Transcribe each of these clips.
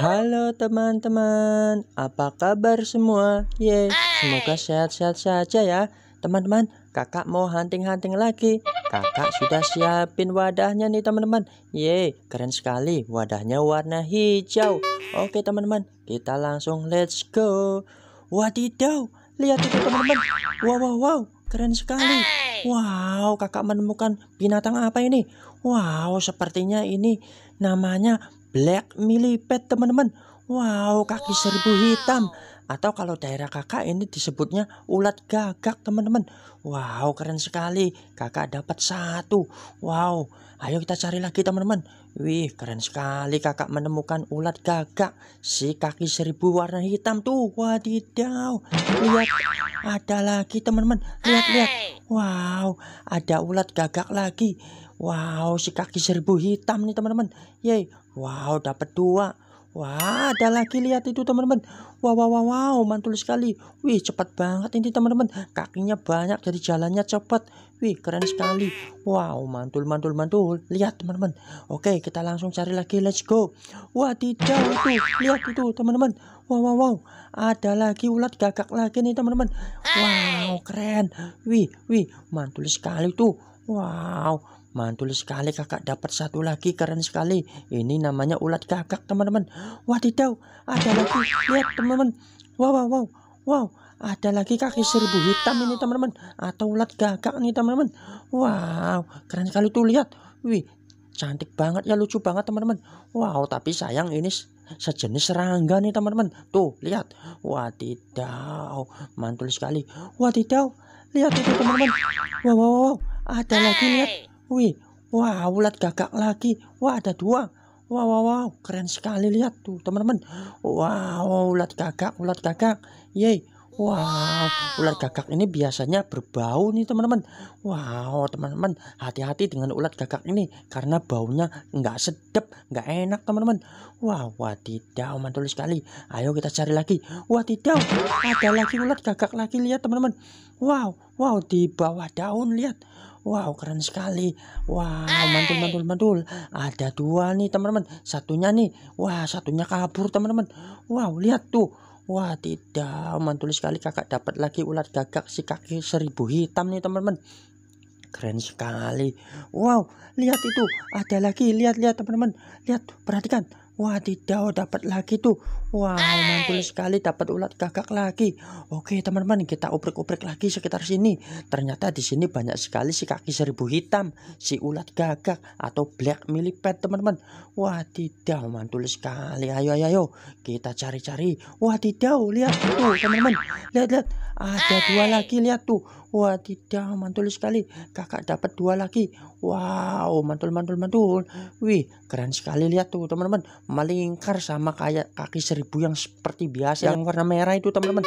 Halo teman-teman, apa kabar semua? Ye, semoga sehat-sehat saja ya. Teman-teman, kakak mau hunting-hunting lagi. Kakak sudah siapin wadahnya nih teman-teman. Ye, keren sekali. Wadahnya warna hijau. Oke teman-teman, kita langsung let's go. Wadidaw, lihat itu teman-teman. Wow, wow, wow, keren sekali. Wow, kakak menemukan binatang apa ini? Wow, sepertinya ini namanya black millipede teman-teman. Wow, kaki seribu hitam. Atau kalau daerah kakak ini disebutnya ulat gagak teman-teman. Wow, keren sekali. Kakak dapat satu. Wow, ayo kita cari lagi teman-teman. Wih, keren sekali kakak menemukan ulat gagak. Si kaki seribu warna hitam tuh. Wadidaw. Lihat, ada lagi teman-teman. Lihat, lihat. Wow, ada ulat gagak lagi. Wow, si kaki seribu hitam nih teman-teman. Yeay, Wow, dapat dua. Wah, ada lagi lihat itu teman-teman. Wow, wow, wow, wow, mantul sekali. Wih, cepat banget ini teman-teman. Kakinya banyak jadi jalannya cepat. Wih, keren sekali. Wow, mantul, mantul, mantul. Lihat teman-teman. Oke, kita langsung cari lagi. Let's go. Wah, tidak itu. Lihat itu teman-teman. Wow, wow, wow. Ada lagi ulat gagak lagi nih teman-teman. Wow, keren. Wih, wih, mantul sekali tuh. Wow, Mantul sekali kakak dapat satu lagi keren sekali. Ini namanya ulat gagak teman-teman. Wadidaw ada lagi. Lihat teman-teman. Wow wow wow. Wow ada lagi kaki seribu hitam ini teman-teman. Atau ulat gagak nih teman-teman. Wow keren sekali tuh lihat. Wih cantik banget ya lucu banget teman-teman. Wow tapi sayang ini sejenis serangga nih teman-teman. Tuh, lihat. Wadidaw, mantul sekali. Wadidaw, lihat itu teman-teman. Wow, wow, wow, ada lagi lihat. Wih, wah ulat gagak lagi. Wah ada dua. Wow, wow, wow, keren sekali lihat tuh teman-teman. Wow, ulat gagak, ulat gagak. Yey. Wow, ulat gagak ini biasanya berbau nih teman-teman. Wow, teman-teman hati-hati dengan ulat gagak ini karena baunya nggak sedap, nggak enak teman-teman. Wow, tidak mantul sekali. Ayo kita cari lagi. Wah tidak, ada lagi ulat gagak lagi lihat teman-teman. Wow, wow di bawah daun lihat. Wow, keren sekali. Wow, mantul, mantul, mantul. Ada dua nih, teman-teman. Satunya nih. Wah, satunya kabur, teman-teman. Wow, lihat tuh. Wah, tidak. Mantul sekali kakak dapat lagi ular gagak si kaki seribu hitam nih, teman-teman keren sekali wow lihat itu ada lagi lihat lihat teman-teman lihat perhatikan Wah tidak, oh, dapat lagi tuh. Wah wow, mantul sekali dapat ulat gagak lagi. Oke teman-teman kita uprek-uprek lagi sekitar sini. Ternyata di sini banyak sekali si kaki seribu hitam, si ulat gagak atau black millipede teman-teman. Wah tidak, mantul sekali. Ayo ayo ayo kita cari-cari. Wah tidak, lihat tuh teman-teman. Lihat lihat ada dua lagi lihat tuh. Wah tidak mantul sekali kakak dapat dua lagi Wow mantul mantul mantul Wih keren sekali lihat tuh teman-teman Melingkar sama kayak kaki seribu yang seperti biasa iya. yang warna merah itu teman-teman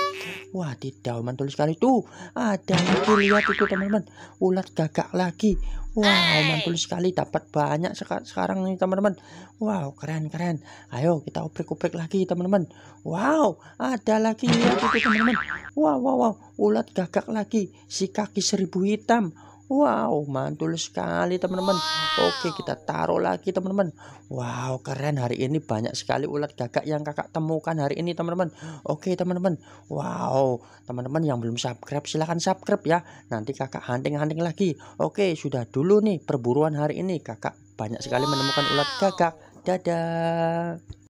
Wah tidak mantul sekali tuh Ada lagi lihat itu teman-teman Ulat gagak lagi Wow, mantul sekali dapat banyak sekarang nih teman-teman. Wow, keren-keren. Ayo kita oprek-oprek lagi teman-teman. Wow, ada lagi lihat ya, itu teman-teman. Wow, wow, wow. Ulat gagak lagi, si kaki seribu hitam. Wow, mantul sekali teman-teman. Oke, kita taruh lagi teman-teman. Wow, keren hari ini banyak sekali ulat gagak yang kakak temukan hari ini teman-teman. Oke teman-teman. Wow, teman-teman yang belum subscribe silahkan subscribe ya. Nanti kakak hunting-hunting lagi. Oke, sudah dulu nih perburuan hari ini kakak banyak sekali menemukan ulat gagak. Dadah.